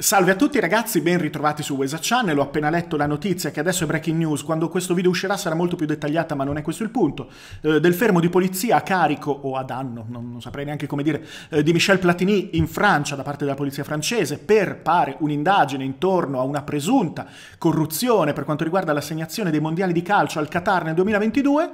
Salve a tutti ragazzi, ben ritrovati su Wesa Channel, ho appena letto la notizia che adesso è breaking news, quando questo video uscirà sarà molto più dettagliata ma non è questo il punto, eh, del fermo di polizia a carico o a danno, non, non saprei neanche come dire, eh, di Michel Platini in Francia da parte della polizia francese per, pare, un'indagine intorno a una presunta corruzione per quanto riguarda l'assegnazione dei mondiali di calcio al Qatar nel 2022.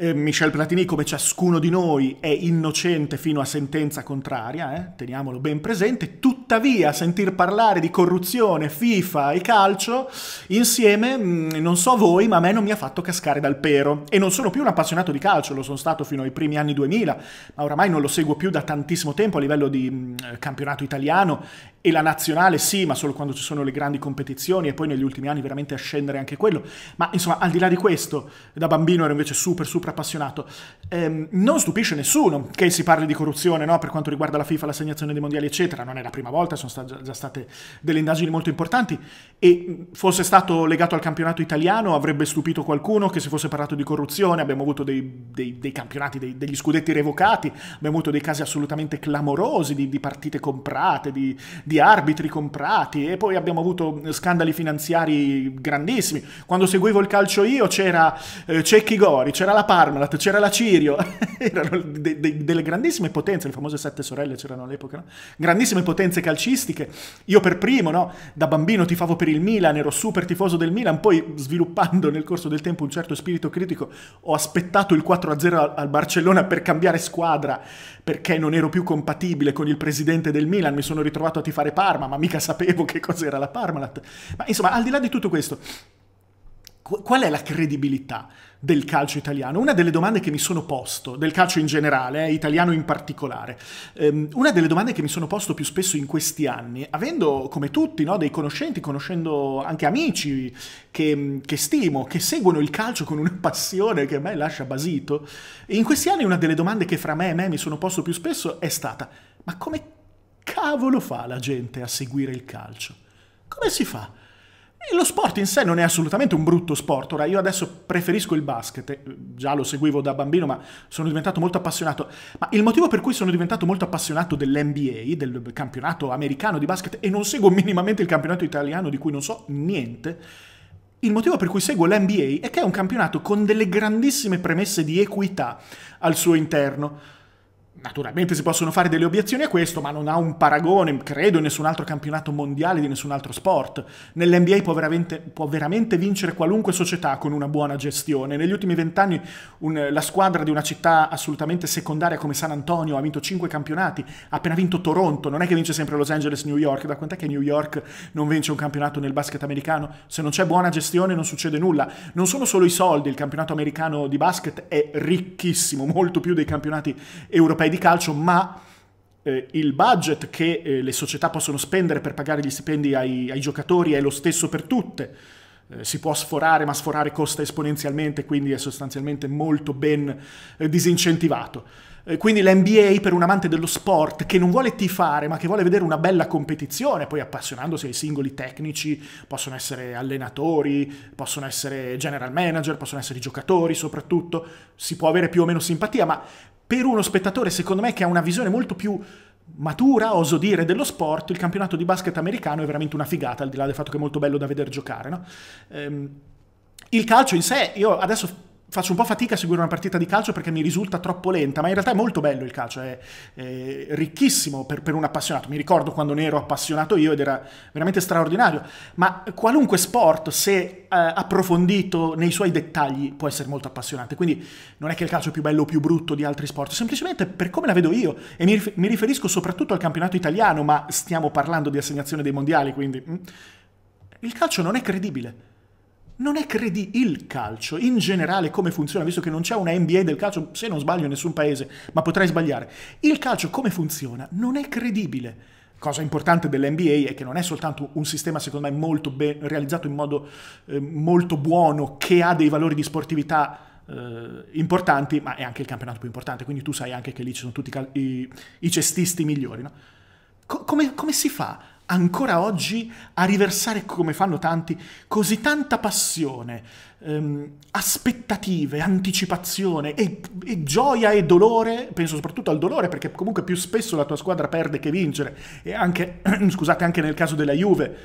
Eh, Michel Platini, come ciascuno di noi, è innocente fino a sentenza contraria, eh? teniamolo ben presente. Tutti tuttavia sentir parlare di corruzione, FIFA e calcio insieme, mm, non so voi, ma a me non mi ha fatto cascare dal pero. E non sono più un appassionato di calcio, lo sono stato fino ai primi anni 2000, ma oramai non lo seguo più da tantissimo tempo a livello di mm, campionato italiano e la nazionale sì, ma solo quando ci sono le grandi competizioni e poi negli ultimi anni veramente a scendere anche quello. Ma insomma, al di là di questo, da bambino ero invece super, super appassionato. Ehm, non stupisce nessuno che si parli di corruzione no? per quanto riguarda la FIFA, l'assegnazione dei mondiali, eccetera. Non è la prima volta volta, sono state già state delle indagini molto importanti e fosse stato legato al campionato italiano avrebbe stupito qualcuno che si fosse parlato di corruzione, abbiamo avuto dei, dei, dei campionati, dei, degli scudetti revocati, abbiamo avuto dei casi assolutamente clamorosi di, di partite comprate, di, di, arbitri comprati e poi abbiamo avuto scandali finanziari grandissimi. Quando seguivo il calcio io c'era eh, Cecchi Gori, c'era la Parmalat, c'era la Cirio, erano de, de, delle grandissime potenze, le famose sette sorelle c'erano all'epoca, no? grandissime potenze calcistiche. Io per primo, no? da bambino tifavo per il Milan, ero super tifoso del Milan, poi sviluppando nel corso del tempo un certo spirito critico, ho aspettato il 4-0 al Barcellona per cambiare squadra, perché non ero più compatibile con il presidente del Milan, mi sono ritrovato a tifare Parma, ma mica sapevo che cos'era la Parmalat. Ma insomma, al di là di tutto questo, qual è la credibilità del calcio italiano? Una delle domande che mi sono posto, del calcio in generale, eh, italiano in particolare, ehm, una delle domande che mi sono posto più spesso in questi anni, avendo come tutti no, dei conoscenti, conoscendo anche amici che, mm, che, stimo, che seguono il calcio con una passione che a me lascia basito, in questi anni una delle domande che fra me e me mi sono posto più spesso è stata, ma come cavolo fa la gente a seguire il calcio? Come si fa? E lo sport in sé non è assolutamente un brutto sport. Ora, io adesso preferisco il basket, già lo seguivo da bambino, ma sono diventato molto appassionato. Ma il motivo per cui sono diventato molto appassionato dell'NBA, del campionato americano di basket, e non seguo minimamente il campionato italiano di cui non so niente, il motivo per cui seguo l'NBA è che è un campionato con delle grandissime premesse di equità al suo interno Naturalmente si possono fare delle obiezioni a questo, ma non ha un paragone, credo, in nessun altro campionato mondiale di nessun altro sport. Nell'NBA può veramente, può veramente vincere qualunque società con una buona gestione. Negli ultimi vent'anni la squadra di una città assolutamente secondaria come San Antonio ha vinto cinque campionati, ha appena vinto Toronto, non è che vince sempre Los Angeles, New York, da quant'è che New York non vince un campionato nel basket americano? Se non c'è buona gestione non succede nulla. Non sono solo i soldi, il campionato americano di basket è ricchissimo, molto più dei campionati europei parlai di calcio, ma eh, il budget che eh, le società possono spendere per pagare gli stipendi ai, ai giocatori è lo stesso per tutte. Eh, si può sforare, ma sforare costa esponenzialmente, quindi è sostanzialmente molto ben eh, disincentivato. Eh, quindi l'NBA per un amante dello sport che non vuole tifare ma che vuole vedere una bella competizione, poi appassionandosi ai singoli tecnici, possono essere allenatori, possono essere general manager, possono essere giocatori soprattutto, si può avere più o meno simpatia, ma per uno spettatore, secondo me, che ha una visione molto più matura, oso dire, dello sport, il campionato di basket americano è veramente una figata, al di là del fatto che è molto bello da vedere giocare. No? Ehm, il calcio in sé, io adesso faccio un po' fatica a seguire una partita di calcio perché mi risulta troppo lenta, ma in realtà è molto bello il calcio, è, è ricchissimo per, per, un appassionato. Mi ricordo quando ne ero appassionato io ed era veramente straordinario, ma qualunque sport, se eh, approfondito nei suoi dettagli, può essere molto appassionante. Quindi non è che il calcio è più bello o più brutto di altri sport, semplicemente per come la vedo io, e mi, rif mi riferisco soprattutto al campionato italiano, ma stiamo parlando di assegnazione dei mondiali, quindi... Mm, il calcio non è credibile non è credi il calcio in generale come funziona, visto che non c'è una NBA del calcio, se non sbaglio in nessun paese, ma potrei sbagliare. Il calcio come funziona non è credibile. Cosa importante dell'NBA è che non è soltanto un sistema, secondo me, molto ben, realizzato in modo eh, molto buono, che ha dei valori di sportività eh, importanti, ma è anche il campionato più importante, quindi tu sai anche che lì ci sono tutti i, i cestisti migliori. No? Co come, come si fa ancora oggi a riversare, come fanno tanti, così tanta passione, ehm, aspettative, anticipazione e, e, gioia e dolore, penso soprattutto al dolore perché comunque più spesso la tua squadra perde che vincere e anche, scusate, anche nel caso della Juve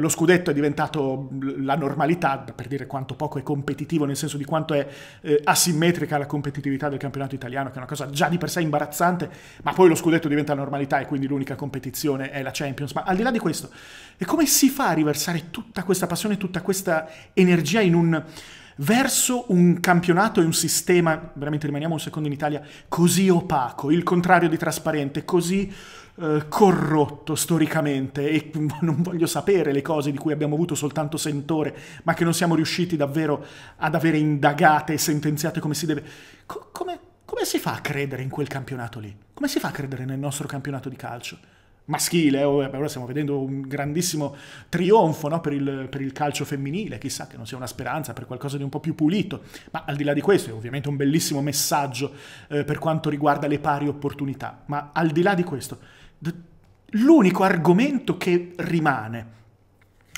lo scudetto è diventato la normalità, per dire quanto poco è competitivo, nel senso di quanto è eh, asimmetrica la competitività del campionato italiano, che è una cosa già di per sé imbarazzante, ma poi lo scudetto diventa la normalità e quindi l'unica competizione è la Champions. Ma al di là di questo, come si fa a riversare tutta questa passione, tutta questa energia in un verso un campionato e un sistema, veramente rimaniamo un secondo in Italia, così opaco, il contrario di trasparente, così eh, corrotto storicamente e non voglio sapere le cose di cui abbiamo avuto soltanto sentore, ma che non siamo riusciti davvero ad avere indagate e sentenziate come si deve. Co come, come si fa a credere in quel campionato lì? Come si fa a credere nel nostro campionato di calcio? maschile, oh, ora stiamo vedendo un grandissimo trionfo no, per, il, per, il, calcio femminile, chissà che non sia una speranza per qualcosa di un po' più pulito, ma al di là di questo è ovviamente un bellissimo messaggio eh, per quanto riguarda le pari opportunità, ma al di là di questo, l'unico argomento che rimane,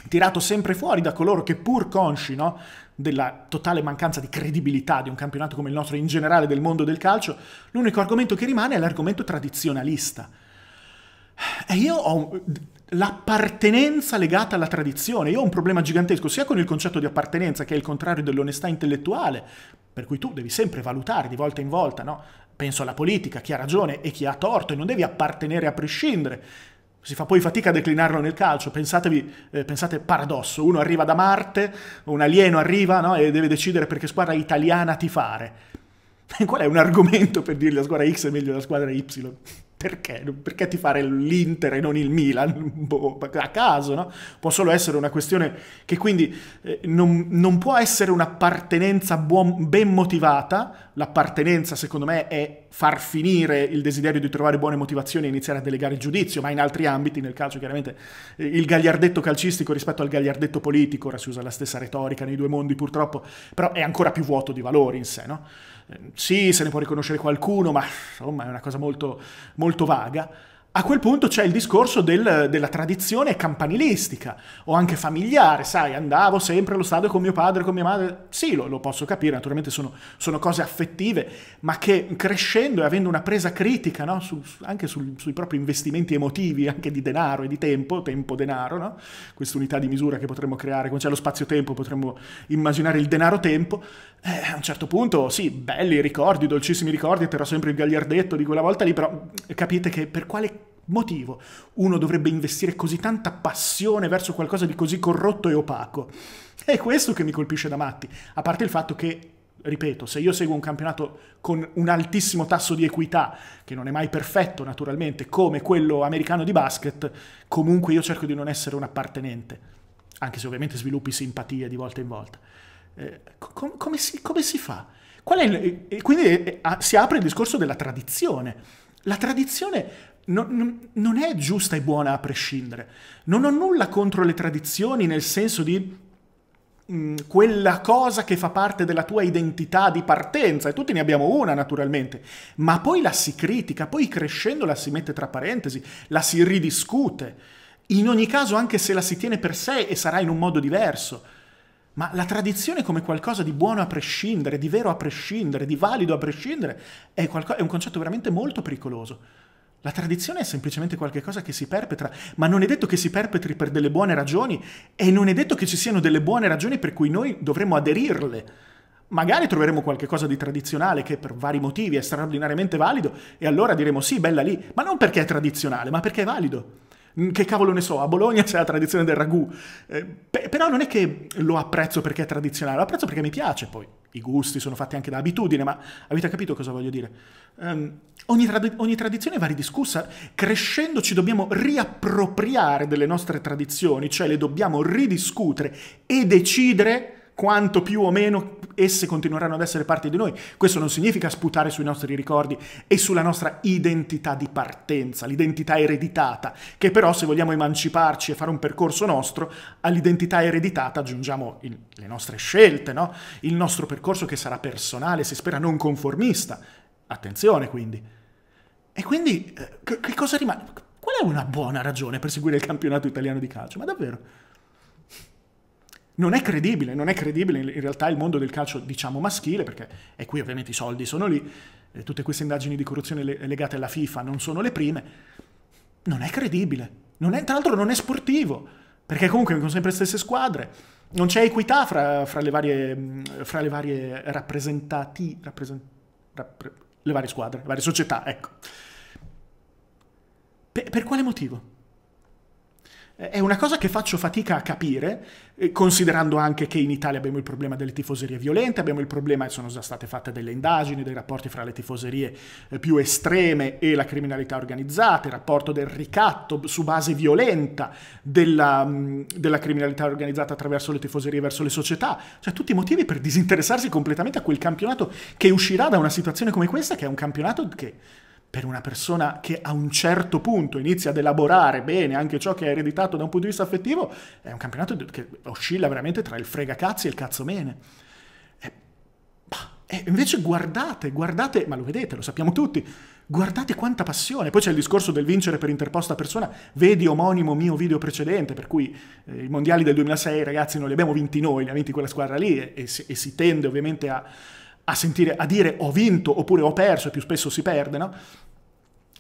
tirato sempre fuori da coloro che pur consci no, della totale mancanza di credibilità di un campionato come il nostro in generale del mondo del calcio, l'unico argomento che rimane è l'argomento tradizionalista e io ho l'appartenenza legata alla tradizione. Io ho un problema gigantesco sia con il concetto di appartenenza, che è il contrario dell'onestà intellettuale, per cui tu devi sempre valutare di volta in volta, no? Penso alla politica, chi ha ragione e chi ha torto, e non devi appartenere a prescindere. Si fa poi fatica a declinarlo nel calcio, pensatevi, eh, pensate paradosso, uno arriva da Marte, un alieno arriva no? e deve decidere per che squadra italiana ti fare. Qual è un argomento per dirgli la squadra X è meglio della squadra Y? perché? Perché ti fare l'Inter e non il Milan? Boh, a caso, no? Può solo essere una questione che quindi eh, non, non, può essere un'appartenenza buon, ben motivata. L'appartenenza, secondo me, è far finire il desiderio di trovare buone motivazioni e iniziare a delegare il giudizio, ma in altri ambiti, nel calcio chiaramente eh, il gagliardetto calcistico rispetto al gagliardetto politico, ora si usa la stessa retorica nei due mondi purtroppo, però è ancora più vuoto di valori in sé, no? sì, se ne può riconoscere qualcuno, ma insomma è una cosa molto, molto vaga. A quel punto c'è il discorso del, della tradizione campanilistica o anche familiare, sai, andavo sempre allo stadio con mio padre, con mia madre, sì, lo, lo posso capire, naturalmente sono, sono, cose affettive, ma che crescendo e avendo una presa critica no, su, anche sul, sui propri investimenti emotivi, anche di denaro e di tempo, tempo-denaro, no? questa unità di misura che potremmo creare, come c'è lo spazio-tempo potremmo immaginare il denaro-tempo, eh, a un certo punto, sì, belli ricordi, dolcissimi ricordi, terrò sempre il gagliardetto di quella volta lì, però capite che per quale motivo uno dovrebbe investire così tanta passione verso qualcosa di così corrotto e opaco? È questo che mi colpisce da matti, a parte il fatto che ripeto, se io seguo un campionato con un altissimo tasso di equità, che non è mai perfetto naturalmente, come quello americano di basket, comunque io cerco di non essere un appartenente, anche se ovviamente sviluppi simpatia di volta in volta. Eh, com come, si, come, si, fa? Il, quindi eh, eh si apre il discorso della tradizione. La tradizione non, non, è giusta e buona a prescindere. Non ho nulla contro le tradizioni nel senso di mm, quella cosa che fa parte della tua identità di partenza e tutti ne abbiamo una naturalmente ma poi la si critica poi crescendo la si mette tra parentesi la si ridiscute in ogni caso anche se la si tiene per sé e sarà in un modo diverso ma la tradizione come qualcosa di buono a prescindere, di vero a prescindere, di valido a prescindere, è, qualco- è un concetto veramente molto pericoloso. La tradizione è semplicemente qualcosa che si perpetra, ma non è detto che si perpetri per delle buone ragioni e non è detto che ci siano delle buone ragioni per cui noi dovremmo aderirle. Magari troveremo qualcosa di tradizionale che per vari motivi è straordinariamente valido e allora diremo sì, bella lì, ma non perché è tradizionale, ma perché è valido. Che cavolo ne so, a Bologna c'è la tradizione del ragù. Eh, pe- però non è che lo apprezzo perché è tradizionale, lo apprezzo perché mi piace. Poi i gusti sono fatti anche da abitudine, ma avete capito cosa voglio dire? Um, ogni, trad- ogni tradizione va ridiscussa. Crescendo ci dobbiamo riappropriare delle nostre tradizioni, cioè le dobbiamo ridiscutere e decidere quanto più o meno esse continueranno ad essere parte di noi. Questo non significa sputare sui nostri ricordi e sulla nostra identità di partenza, l'identità ereditata, che però se vogliamo emanciparci e fare un percorso nostro, all'identità ereditata aggiungiamo il, le nostre scelte, no? il nostro percorso che sarà personale, si spera non conformista. Attenzione quindi. E quindi eh, che cosa rimane? Qual è una buona ragione per seguire il campionato italiano di calcio? Ma davvero? non è credibile, non è credibile in realtà il mondo del calcio, diciamo, maschile, perché è qui ovviamente i soldi sono lì, eh, tutte queste indagini di corruzione legate alla FIFA non sono le prime, non è credibile, non è, tra l'altro non è sportivo, perché comunque sono sempre le stesse squadre, non c'è equità fra, fra, le varie, fra le varie rappresentati, rappresent, rappre, le varie squadre, le varie società, ecco. per, per quale motivo? È una cosa che faccio fatica a capire, eh, considerando anche che in Italia abbiamo il problema delle tifoserie violente, abbiamo il problema, e sono già state fatte delle indagini, dei rapporti fra le tifoserie eh, più estreme e la criminalità organizzata, il rapporto del ricatto su base violenta della, mm, della criminalità organizzata attraverso le tifoserie verso le società, cioè tutti i motivi per disinteressarsi completamente a quel campionato che uscirà da una situazione come questa, che è un campionato che per una persona che a un certo punto inizia ad elaborare bene anche ciò che ha ereditato da un punto di vista affettivo, è un campionato che oscilla veramente tra il fregacazzi e il cazzomene. E, eh, e eh, invece guardate, guardate, ma lo vedete, lo sappiamo tutti, guardate quanta passione. Poi c'è il discorso del vincere per interposta persona, vedi omonimo mio video precedente, per cui eh, i mondiali del 2006 ragazzi non li abbiamo vinti noi, li ha vinti quella squadra lì e, e, si, e si tende ovviamente a a, sentire, a dire ho vinto oppure ho perso, e più spesso si perde, no?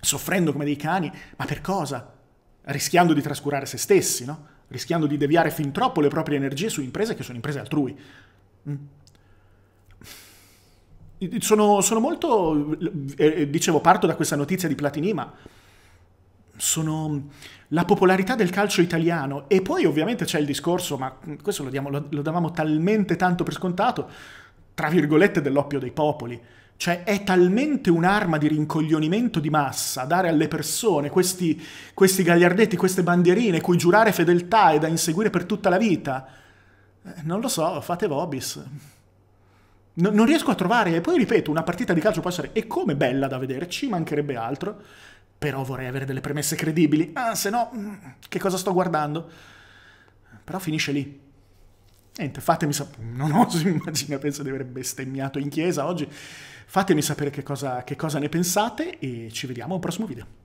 soffrendo come dei cani, ma per cosa? Rischiando di trascurare se stessi, no? rischiando di deviare fin troppo le proprie energie su imprese che sono imprese altrui. Mm. Sono, sono, molto, eh, eh, dicevo, parto da questa notizia di Platini, ma sono la popolarità del calcio italiano e poi ovviamente c'è il discorso, ma questo lo, diamo, lo, lo davamo talmente tanto per scontato, tra virgolette, dell'oppio dei popoli. Cioè è talmente un'arma di rincoglionimento di massa dare alle persone questi, questi gagliardetti, queste bandierine cui giurare fedeltà e da inseguire per tutta la vita. Eh, non lo so, fate vobis. No, non riesco a trovare, e poi ripeto, una partita di calcio può essere e come bella da vedere, ci mancherebbe altro, però vorrei avere delle premesse credibili. Ah, se no, mm, che cosa sto guardando? Però finisce lì. Niente, fatemi sapere, non oso immaginare, penso di aver bestemmiato in chiesa oggi, fatemi sapere che cosa, che cosa ne pensate e ci vediamo al prossimo video.